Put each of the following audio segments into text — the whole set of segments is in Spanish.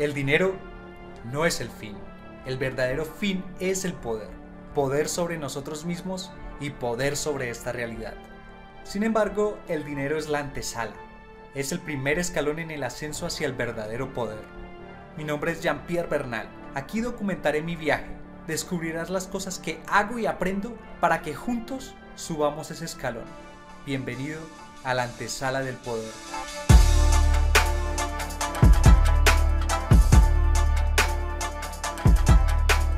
El dinero no es el fin. El verdadero fin es el poder. Poder sobre nosotros mismos y poder sobre esta realidad. Sin embargo, el dinero es la antesala. Es el primer escalón en el ascenso hacia el verdadero poder. Mi nombre es Jean-Pierre Bernal. Aquí documentaré mi viaje. Descubrirás las cosas que hago y aprendo para que juntos subamos ese escalón. Bienvenido a la antesala del poder.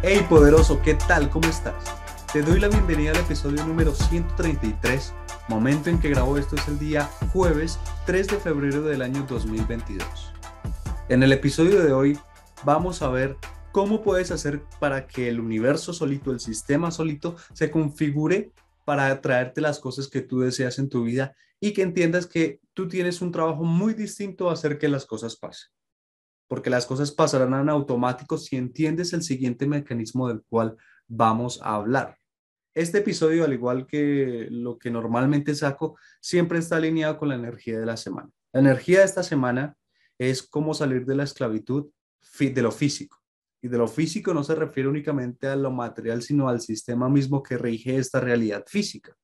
Hey poderoso, ¿qué tal? ¿Cómo estás? Te doy la bienvenida al episodio número 133, momento en que grabo esto es el día jueves 3 de febrero del año 2022. En el episodio de hoy vamos a ver cómo puedes hacer para que el universo solito, el sistema solito, se configure para traerte las cosas que tú deseas en tu vida y que entiendas que tú tienes un trabajo muy distinto a hacer que las cosas pasen porque las cosas pasarán en automático si entiendes el siguiente mecanismo del cual vamos a hablar. Este episodio, al igual que lo que normalmente saco, siempre está alineado con la energía de la semana. La energía de esta semana es cómo salir de la esclavitud de lo físico. Y de lo físico no se refiere únicamente a lo material, sino al sistema mismo que rige esta realidad física.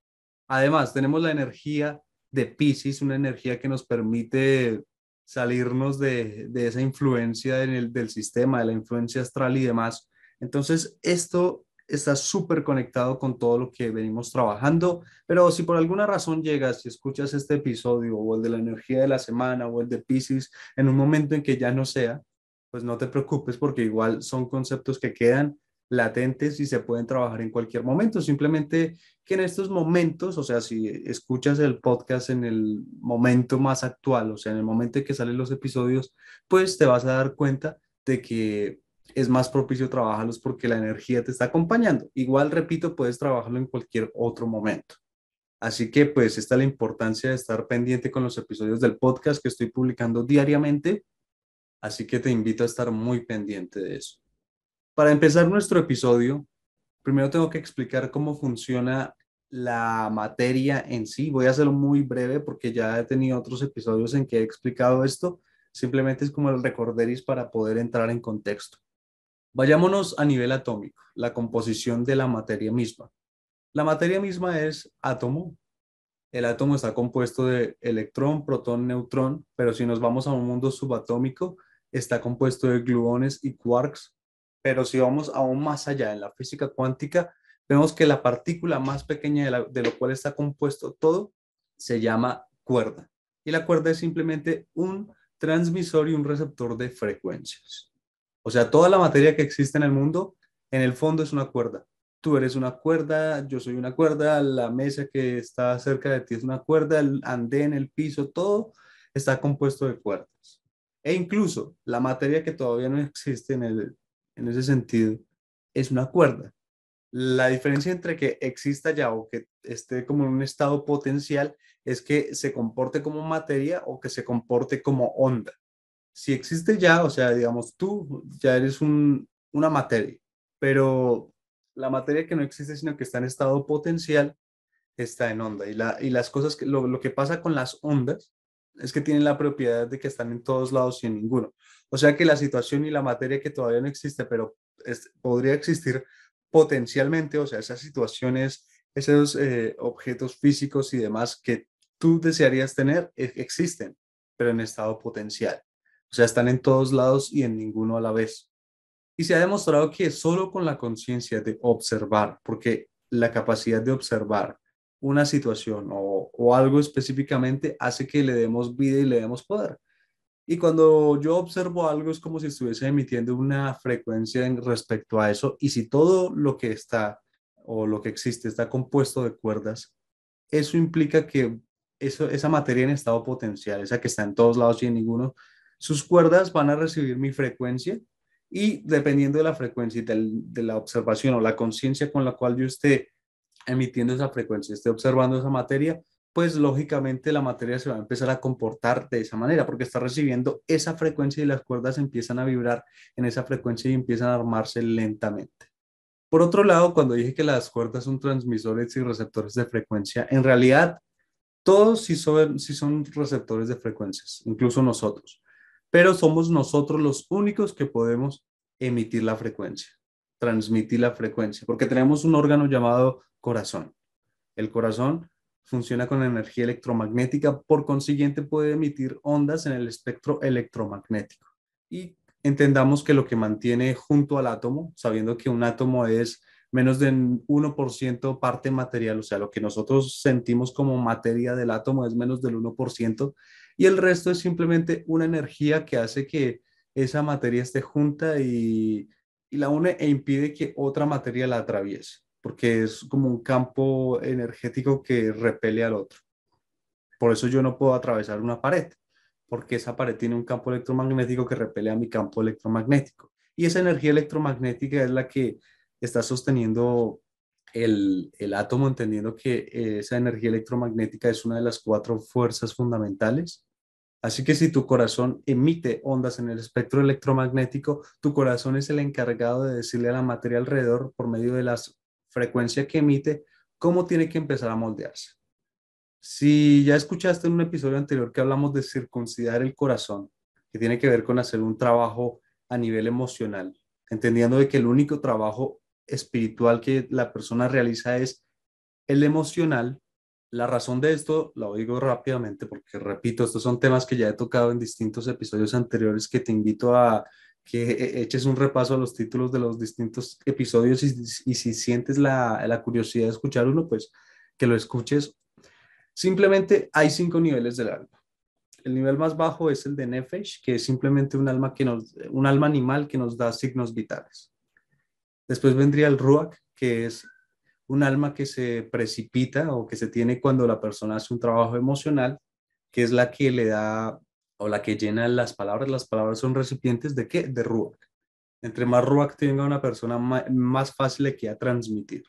Además, tenemos la energía de Pisces, una energía que nos permite salirnos de, esa influencia del sistema, de la influencia astral y demás. Entonces, esto está súper conectado con todo lo que venimos trabajando, pero si por alguna razón llegas y escuchas este episodio o el de la energía de la semana o el de Pisces en un momento en que ya no sea, pues no te preocupes porque igual son conceptos que quedan latentes y se pueden trabajar en cualquier momento. Simplemente que en estos momentos, o sea, si escuchas el podcast en el momento más actual, o sea, en el momento en que salen los episodios, pues te vas a dar cuenta de que es más propicio trabajarlos porque la energía te está acompañando. Igual, repito, puedes trabajarlo en cualquier otro momento. Así que pues está la importancia de estar pendiente con los episodios del podcast que estoy publicando diariamente. Así que te invito a estar muy pendiente de eso. Para empezar nuestro episodio, primero tengo que explicar cómo funciona la materia en sí. Voy a hacerlo muy breve porque ya he tenido otros episodios en que he explicado esto. Simplemente es como el recorderis para poder entrar en contexto. Vayámonos a nivel atómico, la composición de la materia misma. La materia misma es átomo. El átomo está compuesto de electrón, protón, neutrón, pero si nos vamos a un mundo subatómico, está compuesto de gluones y quarks, pero si vamos aún más allá en la física cuántica, vemos que la partícula más pequeña de, la, lo cual está compuesto todo se llama cuerda. Y la cuerda es simplemente un transmisor y un receptor de frecuencias. O sea, toda la materia que existe en el mundo, en el fondo es una cuerda. Tú eres una cuerda, yo soy una cuerda, la mesa que está cerca de ti es una cuerda, el andén, el piso, todo está compuesto de cuerdas. E incluso la materia que todavía no existe en el en ese sentido, es una cuerda. La diferencia entre que exista ya o que esté como en un estado potencial es que se comporte como materia o que se comporte como onda. Si existe ya, o sea, digamos, tú ya eres una materia, pero la materia que no existe, sino que está en estado potencial, está en onda. Y, la, y las cosas, que, lo que pasa con las ondas es que tienen la propiedad de que están en todos lados y en ninguno. O sea que la situación y la materia que todavía no existe, pero podría existir potencialmente, o sea, esas situaciones, esos eh, objetos físicos y demás que tú desearías tener, e, existen, pero en estado potencial. O sea, están en todos lados y en ninguno a la vez. Y se ha demostrado que solo con la conciencia de observar, porque la capacidad de observar una situación o, algo específicamente hace que le demos vida y le demos poder. Y cuando yo observo algo es como si estuviese emitiendo una frecuencia en respecto a eso. Y si todo lo que está o lo que existe está compuesto de cuerdas, eso implica que eso, esa materia en estado potencial, esa que está en todos lados y en ninguno, sus cuerdas van a recibir mi frecuencia y dependiendo de la frecuencia y de la observación o la conciencia con la cual yo esté emitiendo esa frecuencia, esté observando esa materia, pues lógicamente la materia se va a empezar a comportar de esa manera, porque está recibiendo esa frecuencia y las cuerdas empiezan a vibrar en esa frecuencia y empiezan a armarse lentamente. Por otro lado, cuando dije que las cuerdas son transmisores y receptores de frecuencia, en realidad todos sí son, son receptores de frecuencias, incluso nosotros, pero somos nosotros los únicos que podemos emitir la frecuencia transmitir la frecuencia, porque tenemos un órgano llamado corazón. El corazón funciona con energía electromagnética, por consiguiente puede emitir ondas en el espectro electromagnético. Y entendamos que lo que mantiene junto al átomo, sabiendo que un átomo es menos del 1% parte material, o sea, lo que nosotros sentimos como materia del átomo es menos del 1%, y el resto es simplemente una energía que hace que esa materia esté junta y y la une e impide que otra materia la atraviese, porque es como un campo energético que repele al otro. Por eso yo no puedo atravesar una pared, porque esa pared tiene un campo electromagnético que repele a mi campo electromagnético. Y esa energía electromagnética es la que está sosteniendo el, átomo, entendiendo que esa energía electromagnética es una de las cuatro fuerzas fundamentales Así que si tu corazón emite ondas en el espectro electromagnético, tu corazón es el encargado de decirle a la materia alrededor por medio de las frecuencia que emite cómo tiene que empezar a moldearse. Si ya escuchaste en un episodio anterior que hablamos de circuncidar el corazón, que tiene que ver con hacer un trabajo a nivel emocional, entendiendo de que el único trabajo espiritual que la persona realiza es el emocional, la razón de esto, lo digo rápidamente porque, repito, estos son temas que ya he tocado en distintos episodios anteriores que te invito a que e-, e-, eches un repaso a los títulos de los distintos episodios y, si sientes la, curiosidad de escuchar uno, pues que lo escuches. Simplemente hay cinco niveles del alma. El nivel más bajo es el de Nefesh, que es simplemente un alma, que nos, un alma animal que nos da signos vitales. Después vendría el Ruach, que es un alma que se precipita o que se tiene cuando la persona hace un trabajo emocional, que es la que le da o la que llena las palabras. Las palabras son recipientes de qué? De Ruach. Entre más Ruach tenga una persona, más fácil le queda transmitir.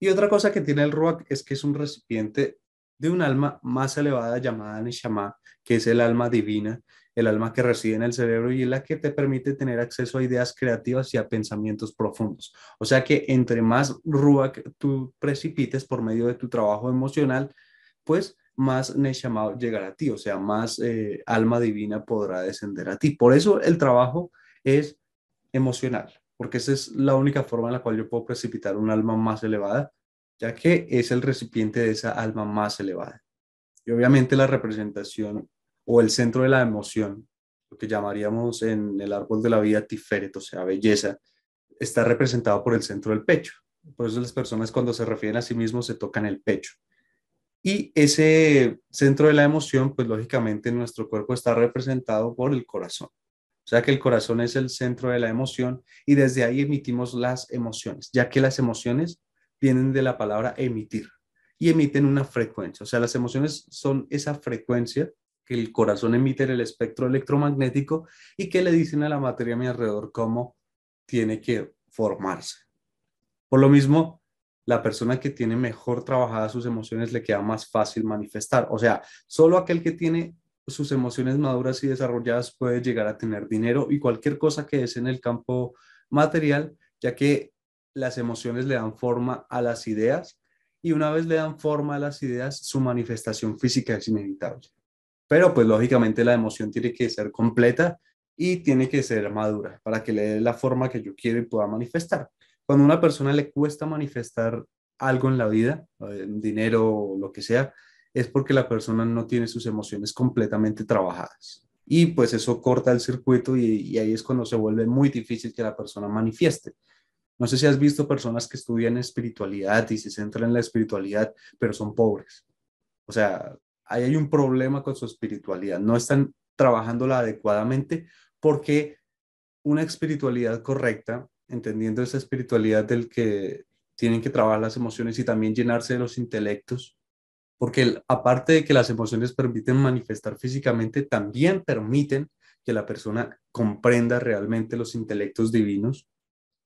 Y otra cosa que tiene el Ruach es que es un recipiente de un alma más elevada llamada Neshama, que es el alma divina, el alma que reside en el cerebro y es la que te permite tener acceso a ideas creativas y a pensamientos profundos. O sea que entre más rúa tú precipites por medio de tu trabajo emocional, pues más Neshama llegará a ti, o sea, más eh, alma divina podrá descender a ti. Por eso el trabajo es emocional, porque esa es la única forma en la cual yo puedo precipitar un alma más elevada ya que es el recipiente de esa alma más elevada. Y obviamente la representación o el centro de la emoción, lo que llamaríamos en el árbol de la vida tiferet, o sea, belleza, está representado por el centro del pecho. Por eso las personas cuando se refieren a sí mismos se tocan el pecho. Y ese centro de la emoción, pues lógicamente nuestro cuerpo está representado por el corazón. O sea que el corazón es el centro de la emoción y desde ahí emitimos las emociones, ya que las emociones vienen de la palabra emitir y emiten una frecuencia. O sea, las emociones son esa frecuencia que el corazón emite en el espectro electromagnético y que le dicen a la materia a mi alrededor cómo tiene que formarse. Por lo mismo, la persona que tiene mejor trabajadas sus emociones le queda más fácil manifestar. O sea, solo aquel que tiene sus emociones maduras y desarrolladas puede llegar a tener dinero y cualquier cosa que es en el campo material, ya que las emociones le dan forma a las ideas y una vez le dan forma a las ideas, su manifestación física es inevitable. Pero pues lógicamente la emoción tiene que ser completa y tiene que ser madura para que le dé la forma que yo quiero y pueda manifestar. Cuando a una persona le cuesta manifestar algo en la vida, dinero o lo que sea, es porque la persona no tiene sus emociones completamente trabajadas. Y pues eso corta el circuito y, y ahí es cuando se vuelve muy difícil que la persona manifieste. No sé si has visto personas que estudian espiritualidad y se centran en la espiritualidad, pero son pobres. O sea, ahí hay un problema con su espiritualidad. No están trabajándola adecuadamente porque una espiritualidad correcta, entendiendo esa espiritualidad del que tienen que trabajar las emociones y también llenarse de los intelectos, porque aparte de que las emociones permiten manifestar físicamente, también permiten que la persona comprenda realmente los intelectos divinos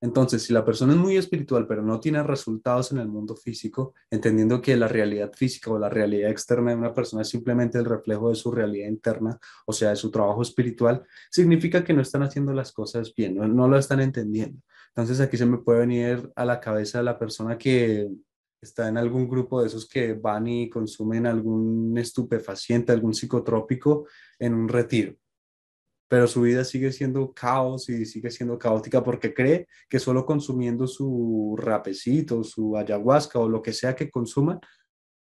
entonces, si la persona es muy espiritual pero no tiene resultados en el mundo físico, entendiendo que la realidad física o la realidad externa de una persona es simplemente el reflejo de su realidad interna, o sea, de su trabajo espiritual, significa que no están haciendo las cosas bien, no, lo están entendiendo. Entonces, aquí se me puede venir a la cabeza la persona que está en algún grupo de esos que van y consumen algún estupefaciente, algún psicotrópico en un retiro pero su vida sigue siendo caos y sigue siendo caótica porque cree que solo consumiendo su rapecito, su ayahuasca o lo que sea que consuma,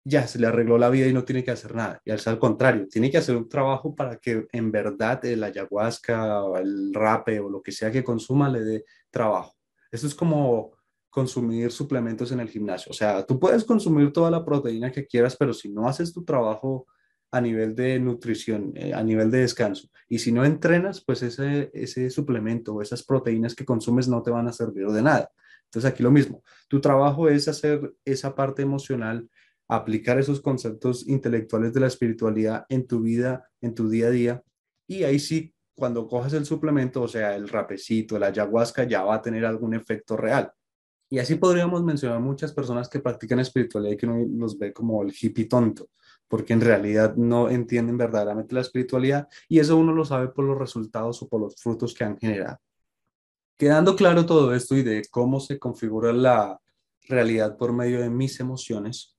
ya se le arregló la vida y no tiene que hacer nada. Y al contrario, tiene que hacer un trabajo para que en verdad el ayahuasca o el rape o lo que sea que consuma le dé trabajo. Eso es como consumir suplementos en el gimnasio. O sea, tú puedes consumir toda la proteína que quieras, pero si no haces tu trabajo a nivel de nutrición, eh, a nivel de descanso. Y si no entrenas, pues ese, suplemento o esas proteínas que consumes no te van a servir de nada. Entonces aquí lo mismo, tu trabajo es hacer esa parte emocional, aplicar esos conceptos intelectuales de la espiritualidad en tu vida, en tu día a día. Y ahí sí, cuando cojas el suplemento, o sea, el rapecito, la ayahuasca, ya va a tener algún efecto real. Y así podríamos mencionar muchas personas que practican espiritualidad y que uno los ve como el hippie tonto porque en realidad no entienden verdaderamente la espiritualidad y eso uno lo sabe por los resultados o por los frutos que han generado. Quedando claro todo esto y de cómo se configura la realidad por medio de mis emociones,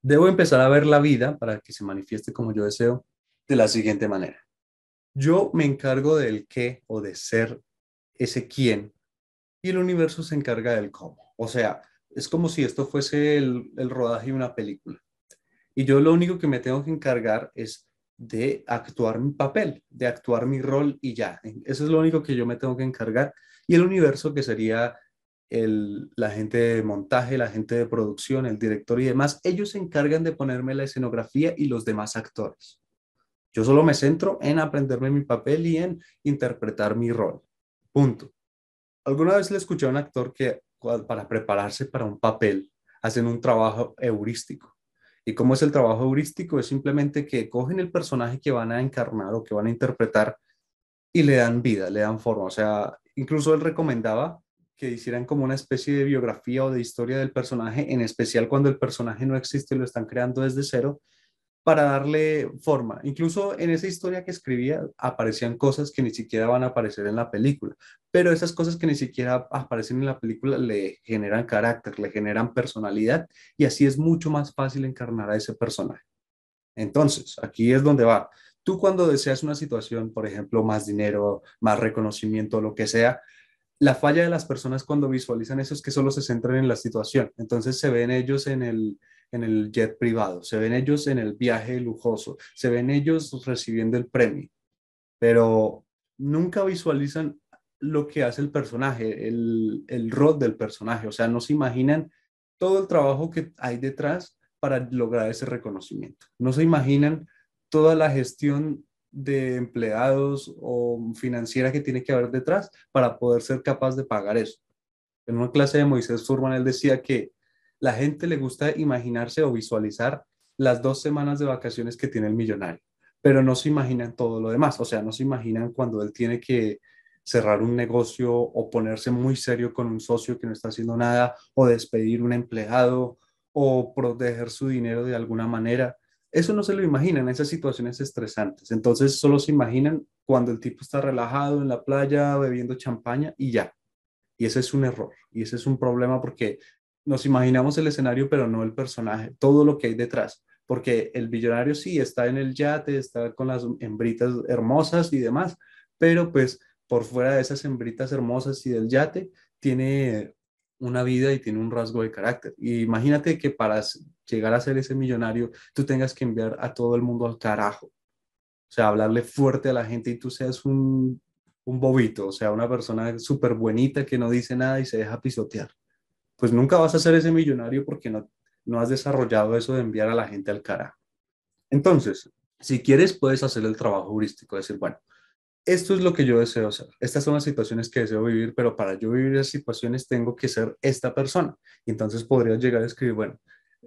debo empezar a ver la vida para que se manifieste como yo deseo de la siguiente manera. Yo me encargo del qué o de ser ese quién y el universo se encarga del cómo. O sea, es como si esto fuese el, el rodaje de una película. Y yo lo único que me tengo que encargar es de actuar mi papel, de actuar mi rol y ya. Eso es lo único que yo me tengo que encargar. Y el universo que sería la gente de montaje, la gente de producción, el director y demás, ellos se encargan de ponerme la escenografía y los demás actores. Yo solo me centro en aprenderme mi papel y en interpretar mi rol. Punto. Alguna vez le escuché a un actor que para prepararse para un papel hacen un trabajo heurístico. ¿Y cómo es el trabajo heurístico? Es simplemente que cogen el personaje que van a encarnar o que van a interpretar y le dan vida, le dan forma. O sea, incluso él recomendaba que hicieran como una especie de biografía o de historia del personaje, en especial cuando el personaje no existe y lo están creando desde cero, para darle forma. Incluso en esa historia que escribía aparecían cosas que ni siquiera van a aparecer en la película, pero esas cosas que ni siquiera aparecen en la película le generan carácter, le generan personalidad y así es mucho más fácil encarnar a ese personaje. Entonces, aquí es donde va. Tú cuando deseas una situación, por ejemplo, más dinero, más reconocimiento, lo que sea, la falla de las personas cuando visualizan eso es que solo se centran en la situación. Entonces se ven ellos en el, en el jet privado, se ven ellos en el viaje lujoso, se ven ellos recibiendo el premio, pero nunca visualizan lo que hace el personaje, el, el rol del personaje, o sea, no se imaginan todo el trabajo que hay detrás para lograr ese reconocimiento, no se imaginan toda la gestión de empleados o financiera que tiene que haber detrás para poder ser capaz de pagar eso. En una clase de Moisés Furman, él decía que la gente le gusta imaginarse o visualizar las dos semanas de vacaciones que tiene el millonario, pero no se imaginan todo lo demás, o sea, no se imaginan cuando él tiene que cerrar un negocio o ponerse muy serio con un socio que no está haciendo nada o despedir un empleado o proteger su dinero de alguna manera. Eso no se lo imaginan, esas situaciones estresantes. Entonces solo se imaginan cuando el tipo está relajado en la playa bebiendo champaña y ya. Y ese es un error y ese es un problema porque nos imaginamos el escenario, pero no el personaje, todo lo que hay detrás, porque el millonario sí está en el yate, está con las hembritas hermosas y demás, pero pues por fuera de esas hembritas hermosas y del yate, tiene una vida y tiene un rasgo de carácter. imagínate que para llegar a ser ese millonario, tú tengas que enviar a todo el mundo al carajo. O sea, hablarle fuerte a la gente y tú seas un, un bobito, o sea, una persona súper buenita que no dice nada y se deja pisotear pues nunca vas a ser ese millonario porque no, no has desarrollado eso de enviar a la gente al cara Entonces, si quieres, puedes hacer el trabajo heurístico, decir, bueno, esto es lo que yo deseo ser, estas son las situaciones que deseo vivir, pero para yo vivir esas situaciones tengo que ser esta persona. Y entonces podrías llegar a escribir, bueno,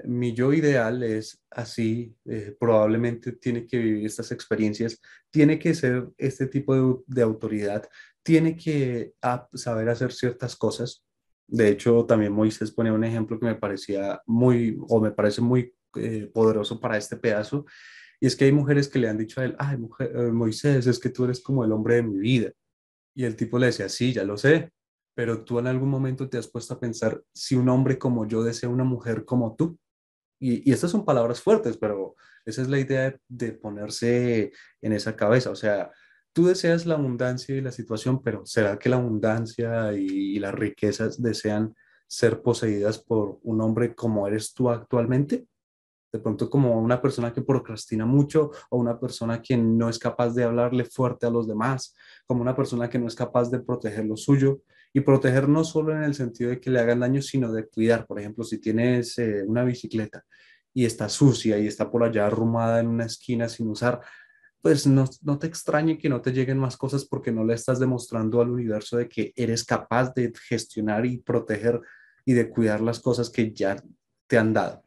mi yo ideal es así, eh, probablemente tiene que vivir estas experiencias, tiene que ser este tipo de, de autoridad, tiene que ah, saber hacer ciertas cosas, de hecho, también Moisés ponía un ejemplo que me parecía muy, o me parece muy eh, poderoso para este pedazo, y es que hay mujeres que le han dicho a él, ay, eh, Moisés, es que tú eres como el hombre de mi vida. Y el tipo le decía, sí, ya lo sé, pero tú en algún momento te has puesto a pensar si un hombre como yo desea una mujer como tú. Y, estas son palabras fuertes, pero esa es la idea de ponerse en esa cabeza. O sea, tú deseas la abundancia y la situación, pero ¿será que la abundancia y, las riquezas desean ser poseídas por un hombre como eres tú actualmente? De pronto como una persona que procrastina mucho o una persona que no es capaz de hablarle fuerte a los demás, como una persona que no es capaz de proteger lo suyo y proteger no solo en el sentido de que le hagan daño, sino de cuidar. Por ejemplo, si tienes eh, una bicicleta y está sucia y está por allá arrumada en una esquina sin usar, pues no, te extrañe que no te lleguen más cosas porque no le estás demostrando al universo de que eres capaz de gestionar y proteger y de cuidar las cosas que ya te han dado.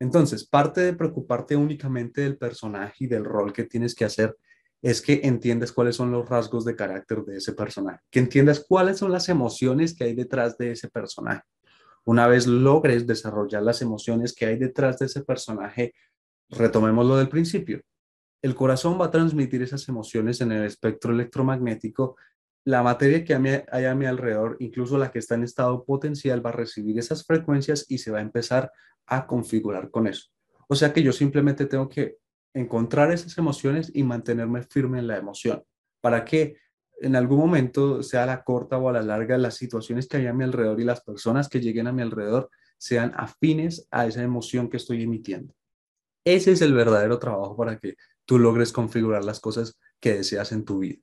Entonces, parte de preocuparte únicamente del personaje y del rol que tienes que hacer es que entiendas cuáles son los rasgos de carácter de ese personaje, que entiendas cuáles son las emociones que hay detrás de ese personaje. Una vez logres desarrollar las emociones que hay detrás de ese personaje, retomemos lo del principio, el corazón va a transmitir esas emociones en el espectro electromagnético. La materia que hay a mi alrededor, incluso la que está en estado potencial, va a recibir esas frecuencias y se va a empezar a configurar con eso. O sea que yo simplemente tengo que encontrar esas emociones y mantenerme firme en la emoción para que en algún momento, sea a la corta o a la larga, las situaciones que hay a mi alrededor y las personas que lleguen a mi alrededor sean afines a esa emoción que estoy emitiendo. Ese es el verdadero trabajo para que tú logres configurar las cosas que deseas en tu vida.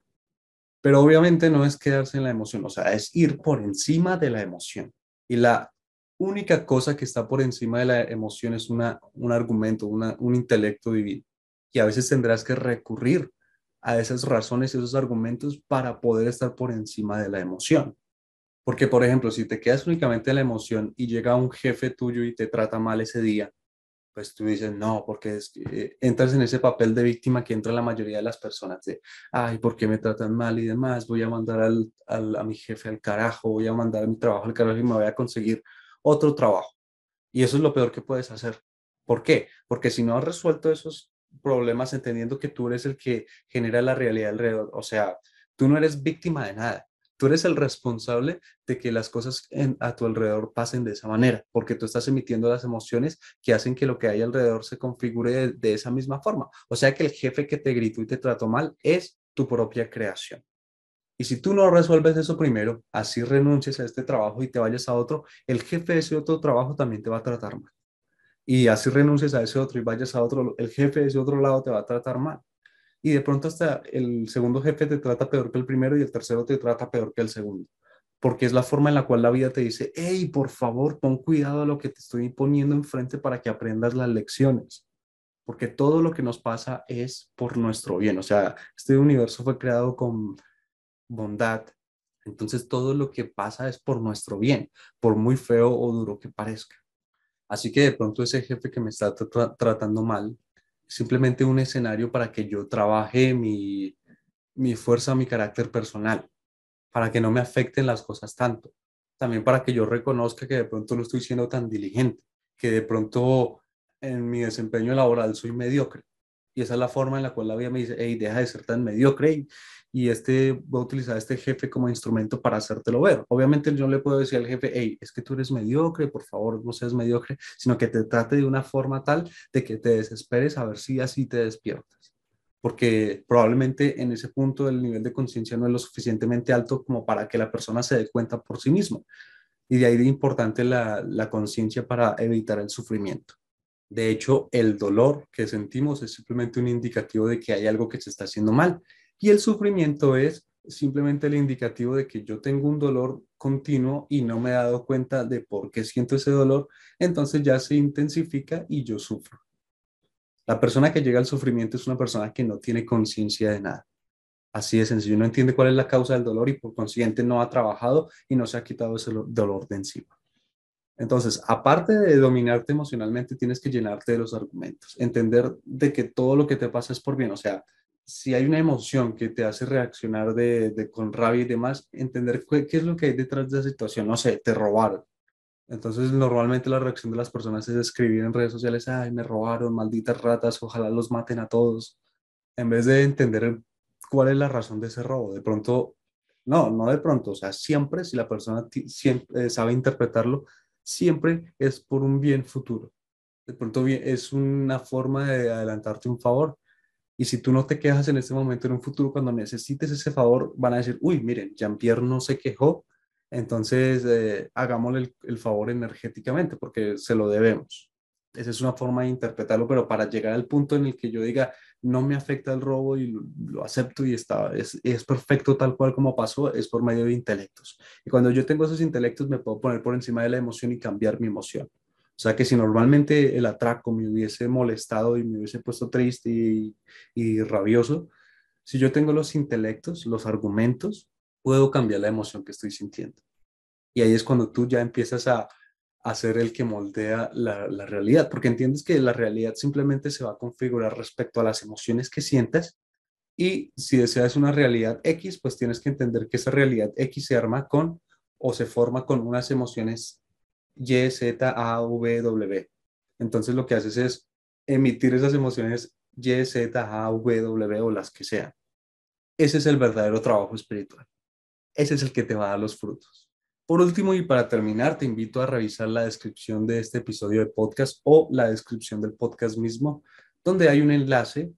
Pero obviamente no es quedarse en la emoción, o sea, es ir por encima de la emoción. Y la única cosa que está por encima de la emoción es una, un argumento, un intelecto divino. Y a veces tendrás que recurrir a esas razones y esos argumentos para poder estar por encima de la emoción. Porque, por ejemplo, si te quedas únicamente en la emoción y llega un jefe tuyo y te trata mal ese día, pues tú dices, no, porque eh, entras en ese papel de víctima que entra la mayoría de las personas, de, ay, ¿por qué me tratan mal y demás? Voy a mandar a mi jefe al carajo, voy a mandar mi trabajo al carajo y me voy a conseguir otro trabajo. Y eso es lo peor que puedes hacer. ¿Por qué? Porque si no has resuelto esos problemas entendiendo que tú eres el que genera la realidad alrededor, o sea, tú no eres víctima de nada, Tú eres el responsable de que las cosas a tu alrededor pasen de esa manera, porque tú estás emitiendo las emociones que hacen que lo que hay alrededor se configure de, esa misma forma. O sea que el jefe que te gritó y te trató mal es tu propia creación. Y si tú no resuelves eso primero, así renuncies a este trabajo y te vayas a otro, el jefe de ese otro trabajo también te va a tratar mal. Y así renuncies a ese otro y vayas a otro, el jefe de ese otro lado te va a tratar mal y de pronto hasta el segundo jefe te trata peor que el primero y el tercero te trata peor que el segundo, porque es la forma en la cual la vida te dice, hey, por favor, pon cuidado a lo que te estoy poniendo enfrente para que aprendas las lecciones, porque todo lo que nos pasa es por nuestro bien, o sea, este universo fue creado con bondad. Entonces todo lo que pasa es por nuestro bien, por muy feo o duro que parezca. Así que de pronto ese jefe que me está tratando mal simplemente un escenario para que yo trabaje mi, fuerza, mi carácter personal, para que no me afecten las cosas tanto. También para que yo reconozca que de pronto no estoy siendo tan diligente, que de pronto en mi desempeño laboral soy mediocre. Y esa es la forma en la cual la vida me dice, hey, deja de ser tan mediocre y este va a utilizar a este jefe como instrumento para hacértelo ver. Obviamente yo le puedo decir al jefe, hey, es que tú eres mediocre, por favor, no seas mediocre, sino que te trate de una forma tal de que te desesperes a ver si así te despiertas. Porque probablemente en ese punto el nivel de conciencia no es lo suficientemente alto como para que la persona se dé cuenta por sí misma. Y de ahí de importante la, la conciencia para evitar el sufrimiento. De hecho, el dolor que sentimos es simplemente un indicativo de que hay algo que se está haciendo mal y el sufrimiento es simplemente el indicativo de que yo tengo un dolor continuo y no me he dado cuenta de por qué siento ese dolor, entonces ya se intensifica y yo sufro. La persona que llega al sufrimiento es una persona que no tiene conciencia de nada. Así de sencillo, no entiende cuál es la causa del dolor y por consiguiente no ha trabajado y no se ha quitado ese dolor de encima. Entonces, aparte de dominarte emocionalmente, tienes que llenarte de los argumentos, entender de que todo lo que te pasa es por bien, o sea, si hay una emoción que te hace reaccionar de, con rabia y demás, entender qué, es lo que hay detrás de la situación. No sé, te robaron. Entonces, normalmente la reacción de las personas es escribir en redes sociales, ay, me robaron, malditas ratas, ojalá los maten a todos, en vez de entender cuál es la razón de ese robo. De pronto, no, no de pronto, o sea, siempre, si la persona eh, sabe interpretarlo, siempre es por un bien futuro. De pronto es una forma de adelantarte un favor, y si tú no te quejas en este momento, en un futuro, cuando necesites ese favor, van a decir, uy, miren, Jean-Pierre no se quejó, entonces eh, hagámosle el, favor energéticamente porque se lo debemos. Esa es una forma de interpretarlo, pero para llegar al punto en el que yo diga, no me afecta el robo y lo, acepto y está, es, es, perfecto tal cual como pasó, es por medio de intelectos. Y cuando yo tengo esos intelectos, me puedo poner por encima de la emoción y cambiar mi emoción. O sea que si normalmente el atraco me hubiese molestado y me hubiese puesto triste y, rabioso, si yo tengo los intelectos, los argumentos, puedo cambiar la emoción que estoy sintiendo. Y ahí es cuando tú ya empiezas a, a ser el que moldea la, la, realidad, porque entiendes que la realidad simplemente se va a configurar respecto a las emociones que sientas y si deseas una realidad X, pues tienes que entender que esa realidad X se arma con o se forma con unas emociones y a w Entonces lo que haces es emitir esas emociones y w o las que sean. Ese es el verdadero trabajo espiritual. Ese es el que te va a dar los frutos. Por último y para terminar, te invito a revisar la descripción de este episodio de podcast o la descripción del podcast mismo, donde hay un enlace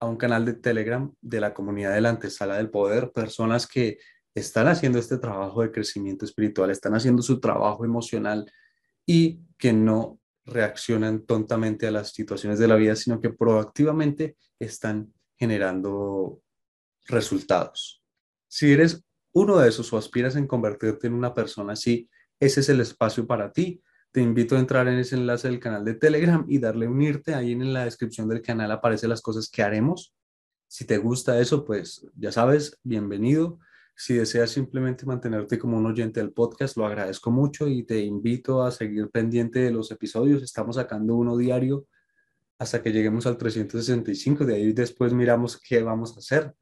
a un canal de Telegram de la comunidad de la antesala del poder, personas que están haciendo este trabajo de crecimiento espiritual, están haciendo su trabajo emocional, y que no reaccionan tontamente a las situaciones de la vida, sino que proactivamente están generando resultados. Si eres uno de esos o aspiras en convertirte en una persona así, ese es el espacio para ti. Te invito a entrar en ese enlace del canal de Telegram y darle unirte. Ahí en la descripción del canal aparecen las cosas que haremos. Si te gusta eso, pues ya sabes, bienvenido. Si deseas simplemente mantenerte como un oyente del podcast, lo agradezco mucho y te invito a seguir pendiente de los episodios. Estamos sacando uno diario hasta que lleguemos al 365. De ahí después miramos qué vamos a hacer.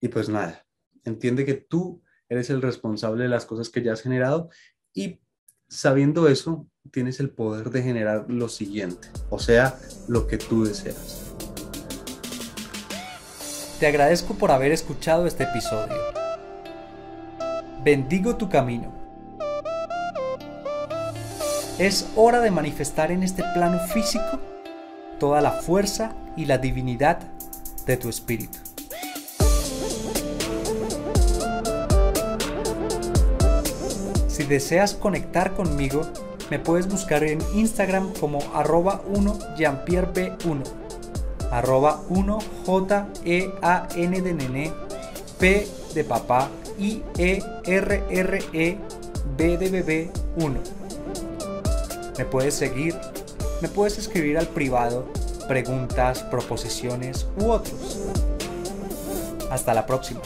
Y pues nada, entiende que tú eres el responsable de las cosas que ya has generado y sabiendo eso, tienes el poder de generar lo siguiente, o sea, lo que tú deseas. Te agradezco por haber escuchado este episodio bendigo tu camino. Es hora de manifestar en este plano físico toda la fuerza y la divinidad de tu espíritu. Si deseas conectar conmigo, me puedes buscar en Instagram como arroba 1 b 1 arroba 1 j e a p de papá I-E-R-R-E 1 Me puedes seguir, me puedes escribir al privado preguntas, proposiciones u otros. Hasta la próxima.